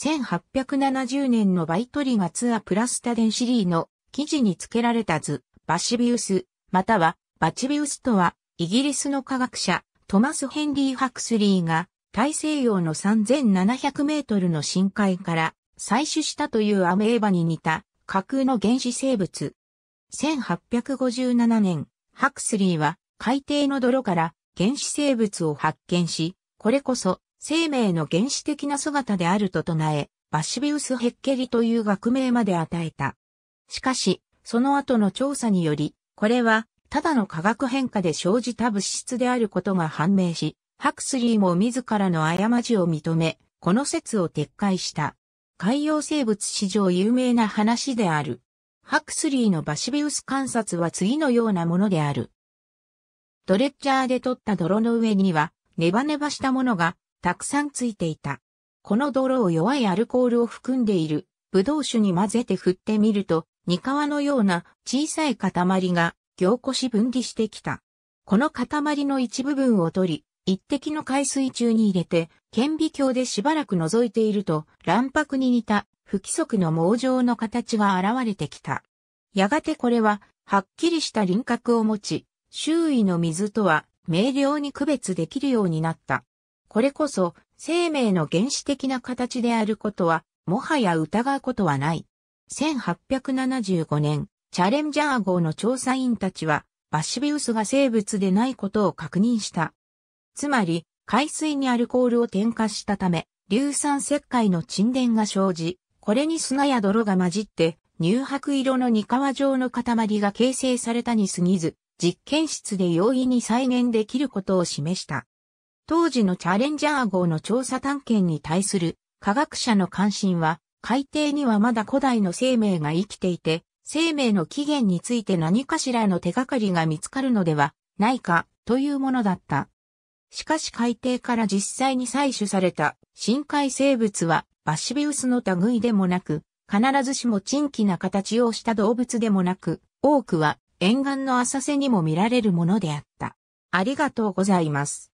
1870年のバイトリガツアプラスタデンシリーの記事に付けられた図、バシビウス、またはバチビウスとは、イギリスの科学者、トマス・ヘンリー・ハクスリーが、大西洋の3700メートルの深海から採取したというアメーバに似た架空の原始生物。1857年、ハクスリーは海底の泥から原始生物を発見し、これこそ生命の原始的な姿であると唱え、バシビウス・ヘッケリという学名まで与えた。しかし、その後の調査により、これは、ただの化学変化で生じた物質であることが判明し、ハクスリーも自らの過ちを認め、この説を撤回した。海洋生物史上有名な話である。ハクスリーのバシビウス観察は次のようなものである。ドレッジャーで取った泥の上には、ネバネバしたものがたくさんついていた。この泥を弱いアルコールを含んでいるブドウ酒に混ぜて振ってみると、煮皮のような小さい塊が凝固し分離してきた。この塊の一部分を取り、一滴の海水中に入れて、顕微鏡でしばらく覗いていると、卵白に似た不規則の網状の形が現れてきた。やがてこれは、はっきりした輪郭を持ち、周囲の水とは明瞭に区別できるようになった。これこそ生命の原始的な形であることは、もはや疑うことはない。1875年、チャレンジャー号の調査員たちは、バシビウスが生物でないことを確認した。つまり、海水にアルコールを添加したため、硫酸石灰の沈殿が生じ、これに砂や泥が混じって、乳白色の二皮状の塊が形成されたに過ぎず、実験室で容易に再現できることを示した。当時のチャレンジャー号の調査探検に対する科学者の関心は、海底にはまだ古代の生命が生きていて、生命の起源について何かしらの手がかりが見つかるのではないかというものだった。しかし海底から実際に採取された深海生物はバシビウスの類でもなく、必ずしも珍奇な形をした動物でもなく、多くは沿岸の浅瀬にも見られるものであった。ありがとうございます。